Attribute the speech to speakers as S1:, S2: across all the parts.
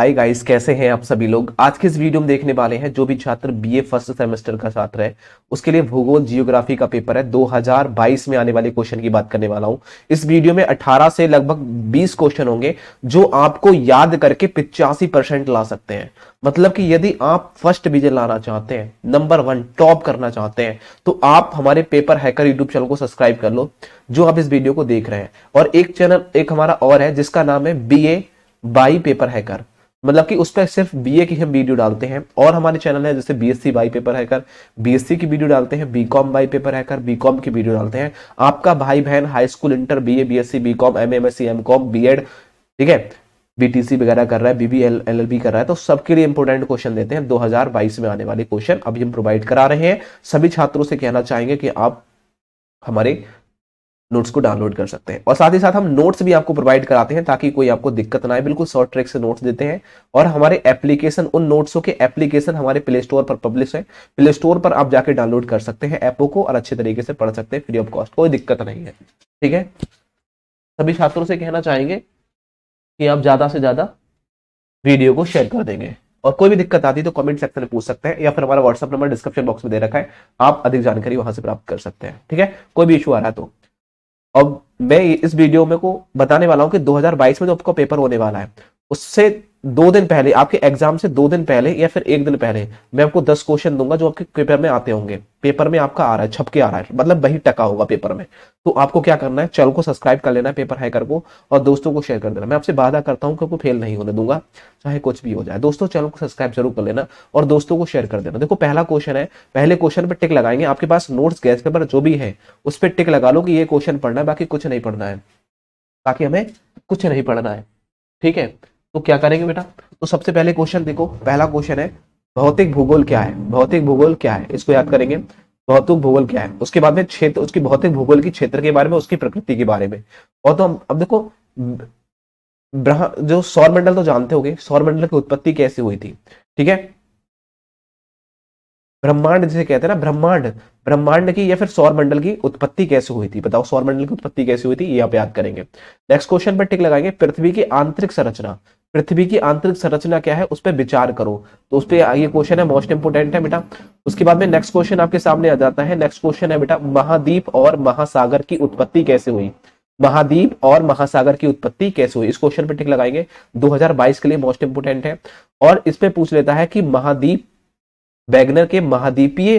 S1: hi guys कैसे हैं आप सभी लोग आज के इस वीडियो में देखने वाले हैं जो भी छात्र बीए फर्स्ट सेमेस्टर का छात्र है उसके लिए भूगोल जियोग्राफी का पेपर है 2022 में आने वाले क्वेश्चन की बात करने वाला हूं इस वीडियो में 18 से लगभग 20 क्वेश्चन होंगे जो आपको याद करके पिचासी परसेंट ला सकते हैं मतलब कि यदि आप फर्स्ट डिविजन लाना चाहते हैं नंबर वन टॉप करना चाहते हैं तो आप हमारे पेपर हैकर यूट्यूब चैनल को सब्सक्राइब कर लो जो आप इस वीडियो को देख रहे हैं और एक चैनल एक हमारा और है जिसका नाम है B A by paper hacker मतलब कि उस पर सिर्फ बी की हम वीडियो डालते हैं और हमारे चैनल है जैसे C by paper hacker C की वीडियो डालते हैं com by paper hacker com की वीडियो डालते हैं आपका भाई बहन high school inter S C BCom com B BEd ठीक है बीटीसी वगैरह कर रहा है बीबी एल एल बी कर रहा है तो सबके लिए इंपॉर्टेंट क्वेश्चन देते हैं 2022 में आने वाले क्वेश्चन अभी हम प्रोवाइड करा रहे हैं सभी छात्रों से कहना चाहेंगे कि आप हमारे नोट्स को डाउनलोड कर सकते हैं और साथ ही साथ हम नोट्स भी आपको प्रोवाइड कराते हैं ताकि कोई आपको दिक्कत ना आए बिल्कुल शॉर्ट ट्रैक से नोट्स देते हैं और हमारे एप्लीकेशन उन नोट्सों के एप्लीकेशन हमारे प्ले स्टोर पर पब्लिश है प्ले स्टोर पर आप जाके डाउनलोड कर सकते हैं एपो को और अच्छे तरीके से पढ़ सकते हैं फ्री ऑफ कॉस्ट कोई दिक्कत नहीं है ठीक है सभी छात्रों से कहना चाहेंगे कि आप ज़्यादा से ज़्यादा वीडियो को शेयर कर देंगे और कोई भी दिक्कत आती है तो कमेंट सेक्शन में पूछ सकते हैं या फिर हमारा व्हाट्सअप नंबर डिस्क्रिप्शन बॉक्स में दे रखा है आप अधिक जानकारी वहां से प्राप्त कर सकते हैं ठीक है कोई भी इशू आ रहा है तो अब मैं इस वीडियो में को बताने वाला हूँ कि 2022 में जो आपका पेपर होने वाला है उससे दो दिन पहले आपके एग्जाम से दो दिन पहले या फिर एक दिन पहले मैं आपको दस क्वेश्चन दूंगा जो आपके पेपर में आते होंगे पेपर में आपका आ रहा है छपके आ रहा है मतलब वही टका होगा पेपर में तो आपको क्या करना है चैनल को सब्सक्राइब कर लेना है पेपर हैकर को और दोस्तों को शेयर कर देना मैं आपसे वादा करता हूँ कि आपको फेल नहीं होने दूंगा चाहे कुछ भी हो जाए दोस्तों चैनल को सब्सक्राइब जरूर कर लेना और दोस्तों को शेयर कर देना देखो पहला क्वेश्चन है पहले क्वेश्चन पर टिक लगाएंगे आपके पास नोट्स गैस पेपर जो भी है उस पर टिक लगा लो कि ये क्वेश्चन पढ़ना है बाकी कुछ नहीं पढ़ना है बाकी हमें कुछ नहीं पढ़ना है ठीक है तो क्या करेंगे बेटा तो सबसे पहले क्वेश्चन देखो पहला क्वेश्चन है भौतिक भूगोल क्या है भौतिक भूगोल क्या है इसको याद करेंगे भौतिक भूगोल क्या है उसके बाद में क्षेत्र उसकी भौतिक भूगोल की क्षेत्र के बारे में उसकी प्रकृति के बारे में और तो अब देखो जो मंडल तो जानते सौर मंडल की उत्पत्ति कैसे हुई थी ठीक है ब्रह्मांड जिसे कहते हैं ना ब्रह्मांड ब्रह्मांड की या फिर सौर मंडल की उत्पत्ति कैसे हुई थी बताओ सौर मंडल की उत्पत्ति कैसे हुई थी ये आप याद करेंगे नेक्स्ट क्वेश्चन पर टिक लगाएंगे पृथ्वी की आंतरिक संरचना पृथ्वी की आंतरिक संरचना क्या है उस पर विचार करो तो उस पर ये क्वेश्चन है मोस्ट इंपोर्टेंट है बेटा उसके बाद में नेक्स्ट क्वेश्चन आपके सामने आ जाता है नेक्स्ट क्वेश्चन है बेटा महाद्वीप और महासागर की उत्पत्ति कैसे हुई महाद्वीप और महासागर की उत्पत्ति कैसे हुई इस क्वेश्चन पर टिक लगाएंगे 2022 के लिए मोस्ट इंपोर्टेंट है और इस पे पूछ लेता है कि महाद्वीप वैगनर के महाद्वीपीय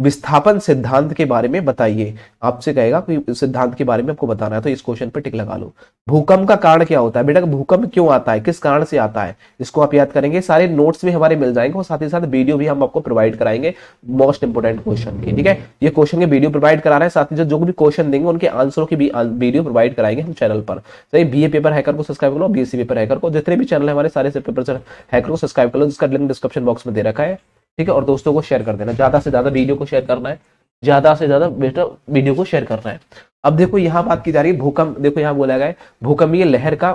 S1: विस्थापन सिद्धांत के बारे में बताइए आपसे कहेगा कि सिद्धांत के बारे में आपको बताना है तो इस क्वेश्चन पर टिक लगा लो भूकंप का कारण क्या होता है बेटा भूकंप क्यों आता है किस कारण से आता है इसको आप याद करेंगे सारे नोट्स भी हमारे मिल जाएंगे और साथ ही साथ वीडियो भी हम आपको प्रोवाइड कराएंगे मोस्ट इंपोर्टेंट क्वेश्चन की ठीक है ये क्वेश्चन के वीडियो प्रोवाइड करा रहे हैं साथ ही साथ जो भी क्वेश्चन देंगे उनके आंसरों की भी वीडियो प्रोवाइड कराएंगे हम चैनल पर सही बी ए पेपर हैकर को सब्सक्राइब करो बीएससी पेपर हैकर को जितने भी चैनल है हमारे सारे पेपर हैकर को सब्सक्राइब कर लो जिसका लिंक डिस्क्रिप्शन बॉक्स में दे रखा है ठीक है और दोस्तों को शेयर कर देना ज़्यादा से ज़्यादा वीडियो को शेयर करना है ज़्यादा से ज़्यादा बेटर वीडियो को शेयर करना है अब देखो यहाँ बात की जा रही है भूकंप देखो यहाँ बोला गया है भूकंपीय लहर का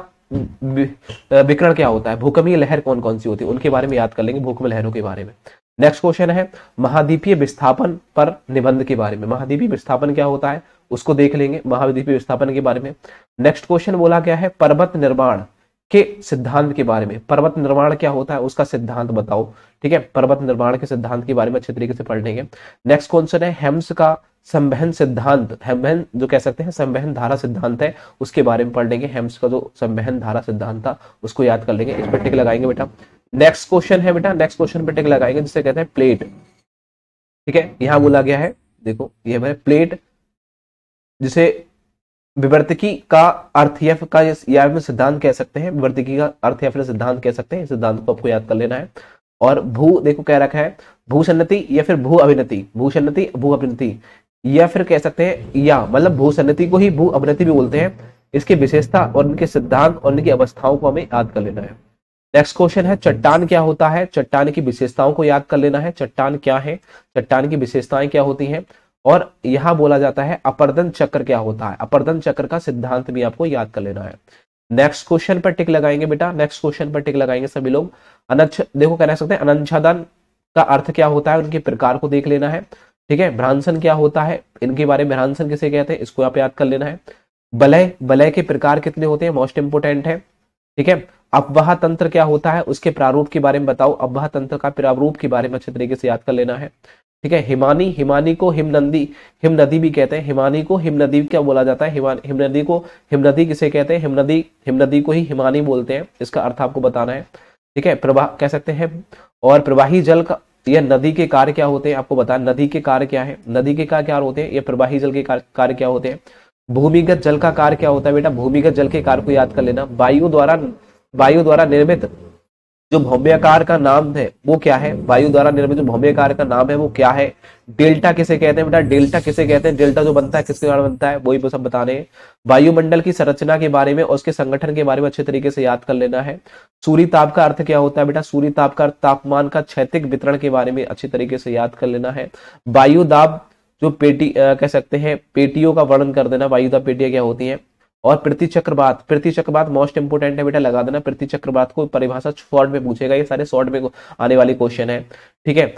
S1: विकरण क्या होता है भूकंपीय लहर कौन कौन सी होती है उनके बारे में याद कर लेंगे भूकंप लहरों के बारे में नेक्स्ट क्वेश्चन है महाद्वीपीय विस्थापन पर निबंध के बारे में महाद्वीपीय विस्थापन क्या होता है उसको देख लेंगे महाद्वीपीय विस्थापन के बारे में नेक्स्ट क्वेश्चन बोला गया है पर्वत निर्माण के सिद्धांत के बारे में पर्वत निर्माण क्या होता है उसका सिद्धांत बताओ ठीक है पर्वत निर्माण के सिद्धांत के बारे में अच्छे तरीके से पढ़ लेंगे नेक्स्ट क्वेश्चन है हेम्स का संबहन सिद्धांत हेम्बहन जो कह सकते हैं संबहन धारा सिद्धांत है उसके बारे में पढ़ लेंगे हेम्स का जो संबहन धारा सिद्धांत था उसको याद कर लेंगे इस पर टिक लगाएंगे बेटा नेक्स्ट क्वेश्चन है बेटा नेक्स्ट क्वेश्चन पर टिक लगाएंगे जिसे कहते हैं प्लेट ठीक है यहां बोला गया है देखो ये है प्लेट जिसे विवर्तिकी का अर्थ या का या फिर सिद्धांत कह सकते हैं विवर्तिकी का अर्थ या फिर सिद्धांत कह सकते हैं सिद्धांत को आपको याद कर लेना है और भू देखो कह रखा है भूसन्नति या फिर भू अभिनति भूसन्नति भू अभिनति या फिर कह सकते हैं या मतलब भूसन्नति को ही भू अभिनति भी बोलते हैं इसकी विशेषता और इनके सिद्धांत और इनकी अवस्थाओं को हमें याद कर लेना है नेक्स्ट क्वेश्चन है चट्टान क्या होता है चट्टान की विशेषताओं को याद कर लेना है चट्टान क्या है चट्टान की विशेषताएं क्या होती हैं और यहां बोला जाता है अपर्दन चक्र क्या होता है अपर्दन चक्र का सिद्धांत भी आपको याद कर लेना है नेक्स्ट क्वेश्चन पर टिक लगाएंगे बेटा नेक्स्ट क्वेश्चन पर टिक लगाएंगे सभी लोग अनच्छ देखो कह सकते हैं अनंछादन का अर्थ क्या होता है उनके प्रकार को देख लेना है ठीक है भ्रांसन क्या होता है इनके बारे में भ्रांसन किसे कहते हैं इसको आप याद कर लेना है बलय बलय के प्रकार कितने होते हैं मोस्ट इंपोर्टेंट है ठीक है अपवाह तंत्र क्या होता है उसके प्रारूप के बारे में बताओ अपवाह तंत्र का प्रारूप के बारे में अच्छे तरीके से याद कर लेना है ठीक है हिमानी हिमानी को हिमनंदी हिमनदी भी कहते हैं हिमानी को हिमनदी क्या बोला जाता है हिमनदी को हिमनदी किसे कहते हैं हिमनदी हिमनदी को ही हिमानी बोलते हैं इसका अर्थ आपको बताना है ठीक है प्रवाह कह सकते हैं और प्रवाही जल का यह नदी के कार्य क्या होते हैं आपको बता नदी के कार्य क्या है नदी के कार्य क्या होते हैं यह प्रवाही जल के कार्य क्या होते हैं भूमिगत जल का कार्य क्या होता है बेटा भूमिगत जल के कार्य को याद कर लेना वायु द्वारा वायु द्वारा निर्मित जो भौम्याकार का नाम है वो क्या है वायु द्वारा निर्मित जो भव्यकार का नाम है वो क्या है डेल्टा किसे कहते हैं बेटा डेल्टा किसे कहते हैं डेल्टा जो बनता है किसके द्वारा बनता है वही सब बताने हैं वायुमंडल की संरचना के बारे में और उसके संगठन के बारे में अच्छे तरीके से याद कर लेना है सूर्य ताप का अर्थ क्या होता है बेटा सूर्य ताप का तापमान का क्षैतिक वितरण के बारे में अच्छे तरीके से याद कर लेना है वायुदाब जो पेटी आ, कह सकते हैं पेटियों का वर्णन कर देना वायुदाब पेटियां क्या होती है और प्रति चक्रवात प्रति चक्रवात मोस्ट इंपोर्टेंट है बेटा लगा देना प्रति चक्रवात को परिभाषा शॉर्ट में पूछेगा ये सारे शॉर्ट में आने वाले क्वेश्चन है ठीक है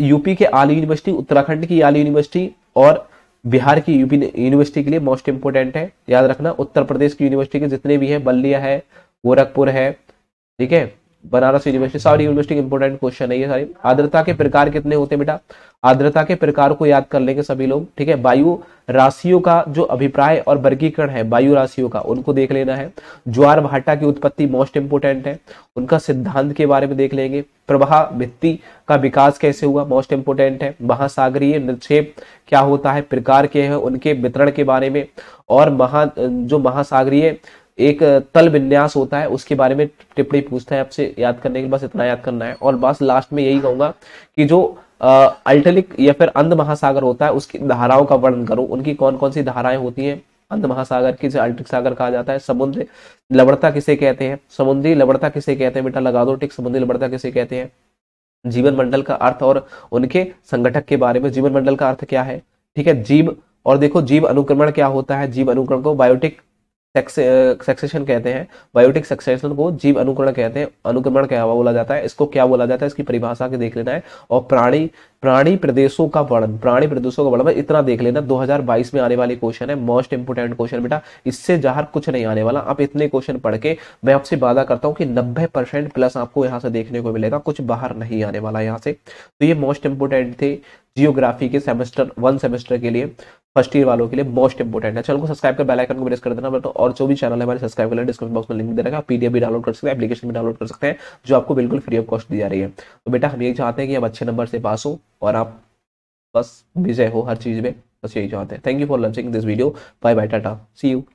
S1: यूपी के आली यूनिवर्सिटी उत्तराखंड की आली यूनिवर्सिटी और बिहार की यूपी यूनिवर्सिटी के लिए मोस्ट इंपोर्टेंट है याद रखना उत्तर प्रदेश की यूनिवर्सिटी के जितने भी हैं बल्लिया है गोरखपुर है ठीक है बनारस यूनिवर्सिटी सारी यूनिवर्सिटी इंपोर्टेंट क्वेश्चन है ये सारी आद्रता के प्रकार कितने होते हैं बेटा आद्रता के प्रकार को याद कर लेंगे सभी लोग ठीक है वायु राशियों का जो अभिप्राय और वर्गीकरण है वायु राशियों का उनको देख लेना है ज्वार भाटा की उत्पत्ति मोस्ट इंपोर्टेंट है उनका सिद्धांत के बारे में देख लेंगे प्रवाह भित्ति का विकास कैसे हुआ मोस्ट इंपोर्टेंट है महासागरीय निक्षेप क्या होता है प्रकार के हैं उनके वितरण के बारे में और महा जो महासागरीय एक तल विन्यास होता है उसके बारे में टिप्पणी पूछता है आपसे याद करने के बस इतना याद करना है और बस लास्ट में यही कहूंगा कि जो अल्टलिक या फिर अंध महासागर होता है उसकी धाराओं का वर्णन करो उनकी कौन कौन सी धाराएं होती हैं अंध महासागर की जो अल्टिक सागर कहा जाता है समुद्र लवड़ता किसे कहते हैं समुद्री लवड़ता किसे कहते हैं बेटा लगा दो टिक समुद्री लवड़ता किसे कहते हैं जीवन मंडल का अर्थ और उनके संगठक के बारे में जीवन मंडल का अर्थ क्या है ठीक है जीव और देखो जीव अनुक्रमण क्या होता है जीव अनुक्रमण को बायोटिक सक्सेशन uh, कहते हैं बायोटिक सक्सेशन को जीव अनुकरण कहते हैं अनुक्रमण क्या बोला जाता है इसको क्या बोला जाता है इसकी परिभाषा के देख लेना है और प्राणी प्राणी प्रदेशों का वर्णन प्राणी प्रदेशों का वर्णन इतना देख लेना 2022 में आने वाले क्वेश्चन है मोस्ट इंपोर्टेंट क्वेश्चन बेटा इससे जहर कुछ नहीं आने वाला आप इतने क्वेश्चन पढ़ के मैं आपसे वादा करता हूं कि 90 परसेंट प्लस आपको यहाँ से देखने को मिलेगा कुछ बाहर नहीं आने वाला यहाँ से तो ये मोस्ट इंपोर्टेंट थे जियोग्राफी के सेमेस्टर वन सेमेस्टर के लिए फर्स्ट ईयर वालों के लिए मोस्ट इंपॉर्टेंट है चैनल को सब्सक्राइब कर बेल आइकन को प्रेस कर देना तो और जो भी चैनल है हमारे सब्सक्राइब कर डिस्क्रिप्शन बॉक्स में लिंक दे रहेगा पीडीएफ भी डाउनलोड कर सकते हैं एप्लीकेशन भी डाउनलोड कर सकते हैं जो आपको बिल्कुल फ्री ऑफ कॉस्ट दी जा रही है तो बेटा हम यही चाहते हैं कि आप अच्छे नंबर से पास हो और आप बस विजय हो हर चीज़ में बस यही चाहते हैं thank you for launching this video bye bye tata see you